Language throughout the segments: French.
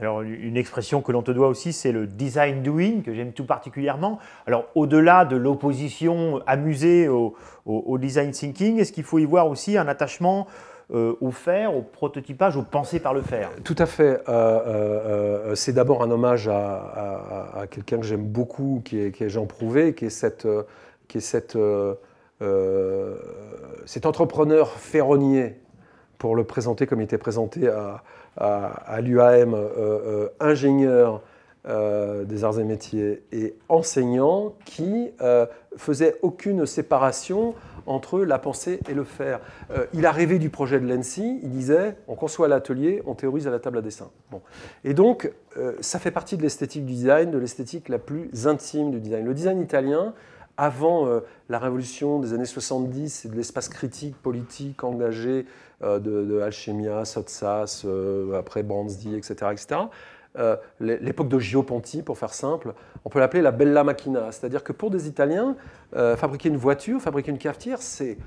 Alors, une expression que l'on te doit aussi, c'est le design doing, que j'aime tout particulièrement. Alors, au-delà de l'opposition amusée au, design thinking, est-ce qu'il faut y voir aussi un attachement euh, au faire, au prototypage, au penser par le faire Tout à fait. Euh, euh, c'est d'abord un hommage à, quelqu'un que j'aime beaucoup, qui est, Jean Prouvé, qui est Qui est cet entrepreneur ferronnier pour le présenter comme il était présenté à, l'UAM, euh, euh, ingénieur euh, des arts et métiers et enseignant qui euh, faisait aucune séparation entre la pensée et le faire. il a rêvé du projet de l'ENSI, il disait on conçoit à l'atelier, on théorise à la table à dessin. Et donc ça fait partie de l'esthétique du design, de l'esthétique la plus intime du design. Le design italien, avant euh, la révolution des années 70 et de l'espace critique, politique, engagé euh, de, de, Alchemia, Sotsas, euh, après Brandsey, etc. etc. l'époque de Ponti, pour faire simple, on peut l'appeler la bella macchina. C'est-à-dire que pour des Italiens, fabriquer une voiture, fabriquer une cafetière, c'est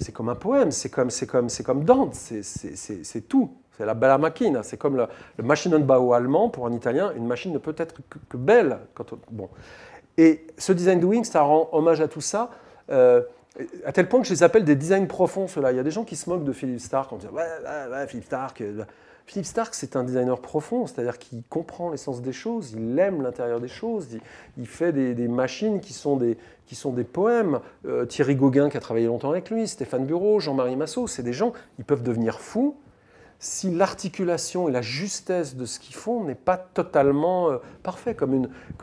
c'est comme un poème, c'est comme, c'est comme, c'est comme Dante, c'est tout. C'est la bella macchina, c'est comme le, le Maschinenbau allemand. Pour un Italien, une machine ne peut être que, belle. Quand bon. Et ce design doing, ça rend hommage à tout ça. Euh, à tel point que je les appelle des designs profonds, ceux-là. Il y a des gens qui se moquent de Philippe Stark en disant Ouais, ouais, Philippe Stark. Euh, bah. Philippe Stark, c'est un designer profond, c'est-à-dire qu'il comprend l'essence des choses, il aime l'intérieur des choses, il, fait des, machines qui sont des, qui sont des poèmes. Euh, Thierry Gauguin, qui a travaillé longtemps avec lui, Stéphane Bureau, Jean-Marie Massot, c'est des gens, ils peuvent devenir fous, si l'articulation et la justesse de ce qu'ils font n'est pas totalement euh, parfait, comme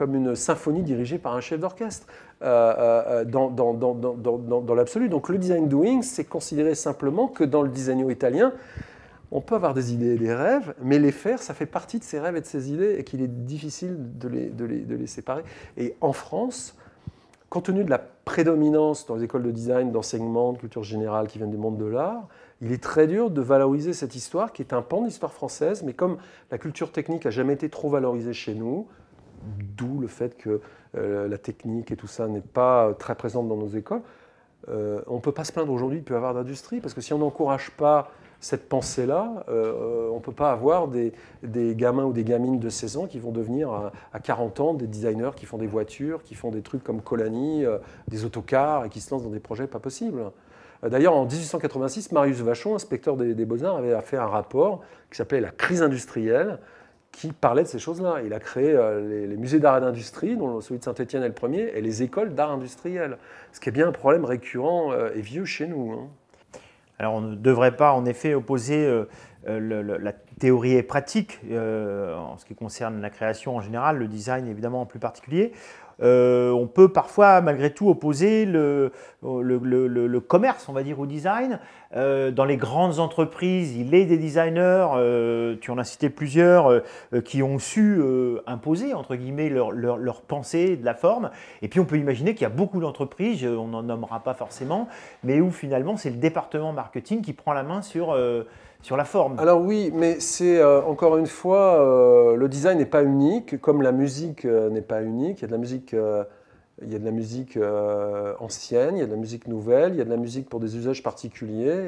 une, symphonie dirigée par un chef d'orchestre euh, euh, dans, l'absolu. Donc le design doing, c'est considérer simplement que dans le design italien, on peut avoir des idées et des rêves, mais les faire, ça fait partie de ces rêves et de ces idées, et qu'il est difficile de les, séparer. Et en France, compte tenu de la prédominance dans les écoles de design, d'enseignement, de culture générale qui viennent du monde de l'art, il est très dur de valoriser cette histoire qui est un pan de l'histoire française, mais comme la culture technique n'a jamais été trop valorisée chez nous, d'où le fait que euh, la technique et tout ça n'est pas euh, très présente dans nos écoles, euh, on ne peut pas se plaindre aujourd'hui de plus avoir d'industrie, parce que si on n'encourage pas cette pensée-là, euh, on ne peut pas avoir des, gamins ou des gamines de 16 ans qui vont devenir à, 40 ans des designers qui font des voitures, qui font des trucs comme Colani, euh, des autocars et qui se lancent dans des projets pas possibles. Euh, d'ailleurs, en 1886, Marius Vachon, inspecteur des, Beaux-Arts, avait fait un rapport qui s'appelait La crise industrielle qui parlait de ces choses-là. Il a créé les, musées d'art et d'industrie, dont celui de Saint-Étienne est le premier, et les écoles d'art industriel, ce qui est bien un problème récurrent et vieux chez nous. Hein. Alors on ne devrait pas en effet opposer euh, euh, la théorie et pratique euh, en ce qui concerne la création en général, le design évidemment en plus particulier. Euh, on peut parfois, malgré tout, opposer le, commerce, on va dire, au design. Euh, dans les grandes entreprises, il est des designers, euh, tu en as cité plusieurs, qui ont su imposer, entre guillemets, leur, leur, pensée de la forme. Et puis, on peut imaginer qu'il y a beaucoup d'entreprises, on n'en nommera pas forcément, mais où finalement, c'est le département marketing qui prend la main sur la forme. Alors oui, mais c'est euh, encore une fois, euh, le design n'est pas unique, comme la musique euh, n'est pas unique. Il y a de la musique, il y de la musique ancienne, il y a de la musique nouvelle, il y a de la musique pour des usages particuliers.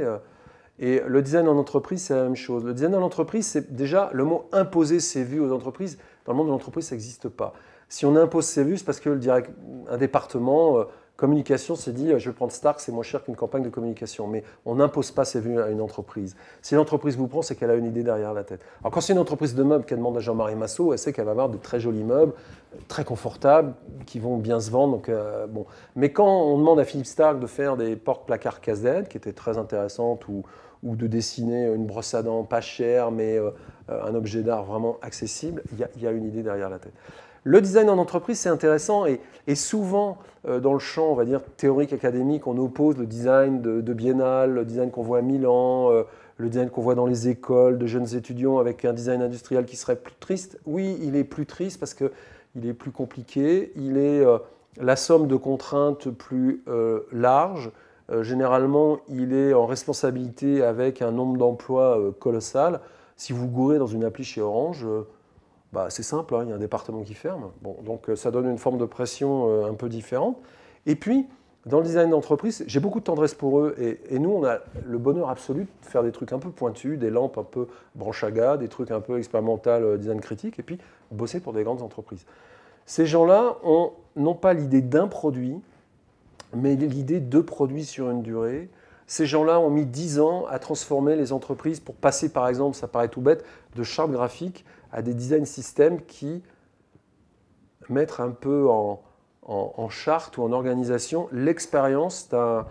et le design en entreprise, c'est la même chose. Le design en entreprise, c'est déjà le mot imposer ses vues aux entreprises. Dans le monde de l'entreprise, ça n'existe pas. Si on impose ses vues, c'est parce que le direct, un département Communication, c'est dit, euh, je vais prendre Stark, c'est moins cher qu'une campagne de communication. Mais on n'impose pas ces vues à une entreprise. Si l'entreprise vous prend, c'est qu'elle a une idée derrière la tête. Alors quand c'est une entreprise de meubles qu'elle demande à Jean-Marie Massot, elle sait qu'elle va avoir de très jolis meubles, très confortables, qui vont bien se vendre. Donc, euh, bon. Mais quand on demande à Philippe Stark de faire des portes placards casse qui étaient très intéressantes, ou, de dessiner une brosse à dents pas chère, mais euh, un objet d'art vraiment accessible, il y, a une idée derrière la tête. Le design en entreprise, c'est intéressant et, souvent, euh, dans le champ, on va dire, théorique, académique, on oppose le design de, biennale, le design qu'on voit à Milan, euh, le design qu'on voit dans les écoles de jeunes étudiants avec un design industriel qui serait plus triste. Oui, il est plus triste parce qu'il est plus compliqué, il est euh, la somme de contraintes plus large. généralement, il est en responsabilité avec un nombre d'emplois colossal. Si vous gourez dans une appli chez Orange, bah, c'est simple, hein, il y a un département qui ferme. Bon, donc euh, ça donne une forme de pression euh, un peu différente. Et puis, dans le design d'entreprise, j'ai beaucoup de tendresse pour eux. Et, nous, on a le bonheur absolu de faire des trucs un peu pointus, des lampes un peu branchaga, des trucs un peu expérimental, euh, design critique, et puis bosser pour des grandes entreprises. Ces gens-là ont non pas l'idée d'un produit, mais l'idée de produits sur une durée. Ces gens-là ont mis 10 ans à transformer les entreprises pour passer, par exemple, ça paraît tout bête, de chartes graphiques à des design systems qui mettent un peu en, charte ou en organisation l'expérience d'un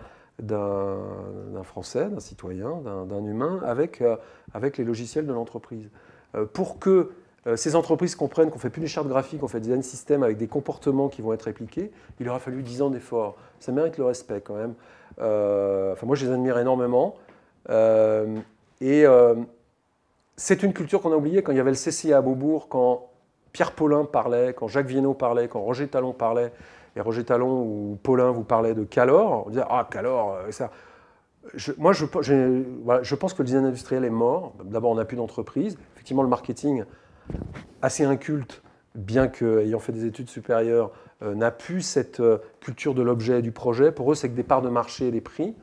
Français, d'un citoyen, d'un humain avec, euh, avec les logiciels de l'entreprise. Euh, pour que euh, ces entreprises comprennent qu'on ne fait plus des chartes graphiques, qu'on fait des design systems avec des comportements qui vont être répliqués, il aura fallu 10 ans d'efforts. Ça mérite le respect quand même. enfin, moi, je les admire énormément. et, c'est une culture qu'on a oubliée quand il y avait le CCA à Beaubourg, quand Pierre Paulin parlait, quand Jacques Viennot parlait, quand Roger Talon parlait, et Roger Talon ou Paulin vous parlait de Calor, on disait Ah, Calor, euh, ça. moi, je, pense que le design industriel est mort. D'abord, on n'a plus d'entreprise. Effectivement, le marketing, assez inculte, bien qu'ayant fait des études supérieures, euh, n'a plus cette euh, culture de l'objet et du projet. Pour eux, c'est que des parts de marché et des prix.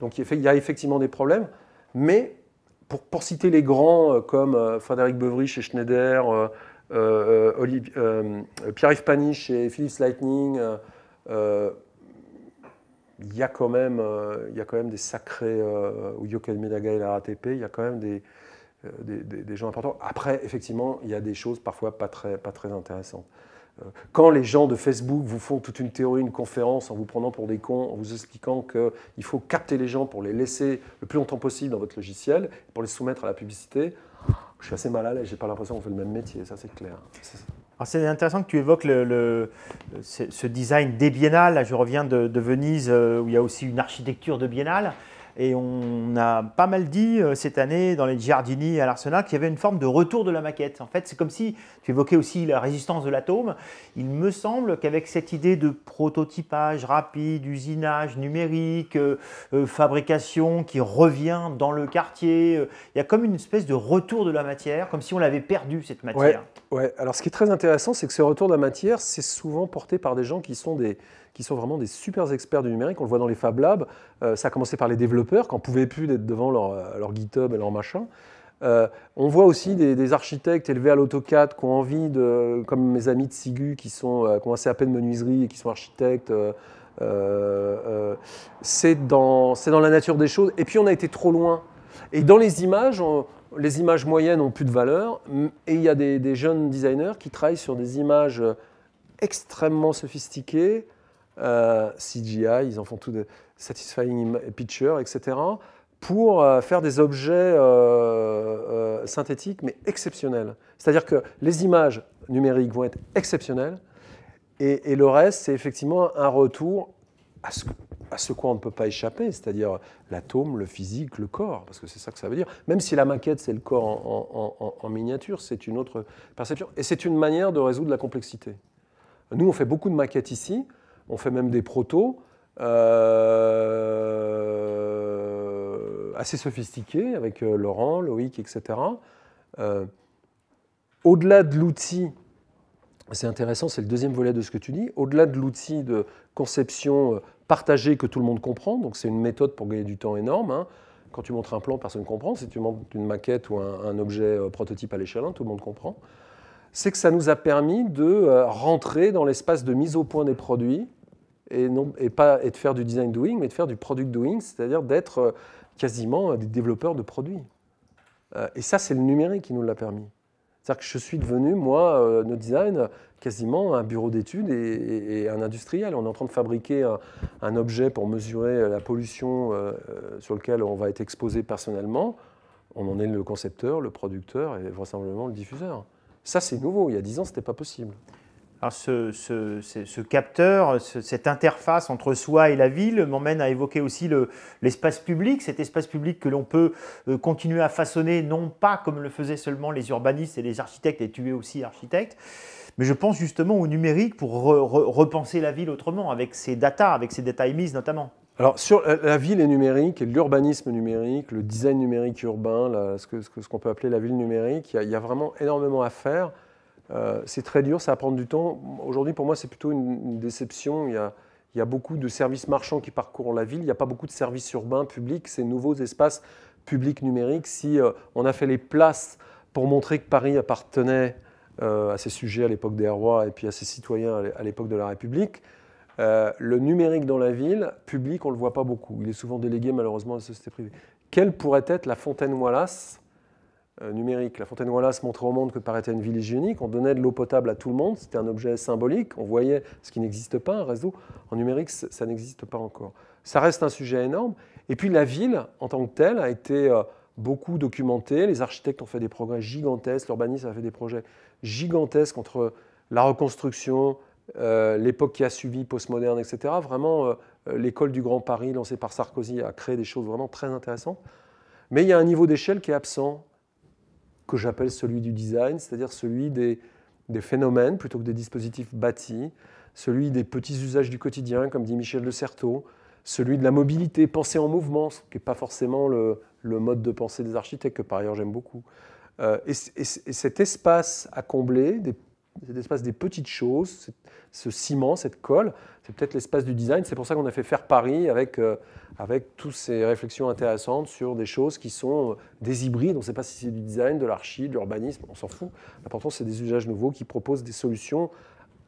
Donc, il y a effectivement des problèmes. Mais pour, citer les grands euh, comme euh, Frédéric Beuvry chez Schneider, euh, Pierre-Yves Pani chez Philips Lightning, il y, a quand même, des sacrés, ou Yokel Medaga et la RATP, il y a quand même des, gens importants. Après, effectivement, il y a des choses parfois pas très intéressantes. Euh, quand les gens de Facebook vous font toute une théorie, une conférence en vous prenant pour des cons, en vous expliquant qu'il faut capter les gens pour les laisser le plus longtemps possible dans votre logiciel, pour les soumettre à la publicité, je suis assez mal à l'aise, j'ai pas l'impression qu'on fait le même métier, ça c'est clair. c'est intéressant que tu évoques le, ce, design des biennales. je reviens de, Venise euh, où il y a aussi une architecture de biennale. Et on a pas mal dit euh, cette année dans les Giardini à l'Arsenal qu'il y avait une forme de retour de la maquette. En fait, c'est comme si, tu évoquais aussi la résistance de l'atome, il me semble qu'avec cette idée de prototypage rapide, usinage numérique, euh, euh, fabrication qui revient dans le quartier, il y a comme une espèce de retour de la matière, comme si on l'avait perdu cette matière. Ouais, ouais. alors ce qui est très intéressant, c'est que ce retour de la matière, c'est souvent porté par des gens qui sont des qui sont vraiment des super experts du numérique. On le voit dans les Fab Labs. Euh, ça a commencé par les développeurs qui n'en pouvaient plus d'être devant leur, euh, leur, GitHub et leur machin. Euh, on voit aussi des, architectes élevés à l'AutoCAD qui ont envie de, comme mes amis de Sigu qui, sont, qui ont peine à de menuiserie et qui sont architectes. c'est dans, dans, la nature des choses. Et puis on a été trop loin. Et dans les images, les images moyennes ont plus de valeur, et il y a des, des, jeunes designers qui travaillent sur des images extrêmement sophistiquées, euh, CGI, ils en font tout de Satisfying Picture, etc., pour euh, faire des objets euh, synthétiques, mais exceptionnels. C'est-à-dire que les images numériques vont être exceptionnelles, et, le reste, c'est effectivement un retour à ce, à ce quoi on ne peut pas échapper, c'est-à-dire l'atome, le physique, le corps, parce que c'est ça que ça veut dire. Même si la maquette, c'est le corps en miniature, c'est une autre perception. Et c'est une manière de résoudre la complexité. Nous, on fait beaucoup de maquettes ici on fait même des protos euh, assez sophistiqués avec euh, Laurent, Loïc, etc. Euh, au-delà de l'outil, c'est intéressant, c'est le deuxième volet de ce que tu dis, au-delà de l'outil de conception partagée que tout le monde comprend, donc c'est une méthode pour gagner du temps énorme. Hein. Quand tu montres un plan, personne ne comprend. Si tu montres une maquette ou un, objet prototype à l'échelle tout le monde comprend. C'est que ça nous a permis de rentrer dans l'espace de mise au point des produits et, pas de faire du design doing, mais de faire du product doing, c'est-à-dire d'être euh, quasiment euh, des développeurs de produits. Euh, et ça, c'est le numérique qui nous l'a permis. C'est-à-dire que je suis devenu, moi, notre design, quasiment un bureau d'études et, un industriel. On est en train de fabriquer un, objet pour mesurer la pollution sur lequel on va être exposé personnellement. On en est le concepteur, le producteur et vraisemblablement le diffuseur. Ça, c'est nouveau. Il y a dix ans, ce n'était pas possible. Alors ce, ce, ce, capteur, cette interface entre soi et la ville m'emmène à évoquer aussi l'espace public, cet espace public que l'on peut euh, continuer à façonner, non pas comme le faisaient seulement les urbanistes et les architectes, et tu es aussi architecte, mais je pense justement au numérique pour repenser la ville autrement, avec ses data, avec ses data émises notamment. Alors sur euh, la ville et numérique, l'urbanisme numérique, le design numérique urbain, ce qu'on que, ce peut appeler la ville numérique, il y a vraiment énormément à faire. Euh, c'est très dur, ça va prendre du temps. Aujourd'hui, pour moi, c'est plutôt une, déception. Il y, a, beaucoup de services marchands qui parcourent la ville. Il n'y a pas beaucoup de services urbains publics, ces nouveaux espaces publics numériques. Si euh, on a fait les places pour montrer que Paris appartenait euh, à ses sujets à l'époque des rois et puis à ses citoyens à l'époque de la République, le numérique dans la ville, public, on ne le voit pas beaucoup. Il est souvent délégué malheureusement à la société privée. Quelle pourrait être la Fontaine Wallace euh, numérique. La fontaine Wallace montrait au monde que Paris était une ville hygiénique, on donnait de l'eau potable à tout le monde, c'était un objet symbolique, on voyait ce qui n'existe pas, un réseau. En numérique, ça n'existe pas encore. Ça reste un sujet énorme. Et puis la ville, en tant que telle, a été euh, beaucoup documentée, les architectes ont fait des progrès gigantesques, l'urbanisme a fait des projets gigantesques entre la reconstruction, euh, l'époque qui a suivi, postmoderne, etc. Vraiment, l'école du Grand Paris lancée par Sarkozy a créé des choses vraiment très intéressantes. Mais il y a un niveau d'échelle qui est absent que j'appelle celui du design, c'est-à-dire celui des, phénomènes plutôt que des dispositifs bâtis, celui des petits usages du quotidien, comme dit Michel de Certeau, celui de la mobilité, pensée en mouvement, ce qui n'est pas forcément le, mode de pensée des architectes, que par ailleurs j'aime beaucoup. Euh, et, cet espace à combler, des c'est l'espace des petites choses, ce ciment, cette colle, c'est peut-être l'espace du design. C'est pour ça qu'on a fait faire Paris avec, euh, avec toutes ces réflexions intéressantes sur des choses qui sont euh, des hybrides. On ne sait pas si c'est du design, de l'archi, de l'urbanisme, on s'en fout. L'important, c'est des usages nouveaux qui proposent des solutions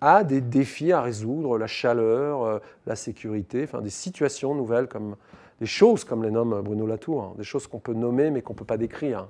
à des défis à résoudre, la chaleur, euh, la sécurité, enfin des situations nouvelles comme des choses comme les nomme Bruno Latour, hein. des choses qu'on peut nommer mais qu'on ne peut pas décrire.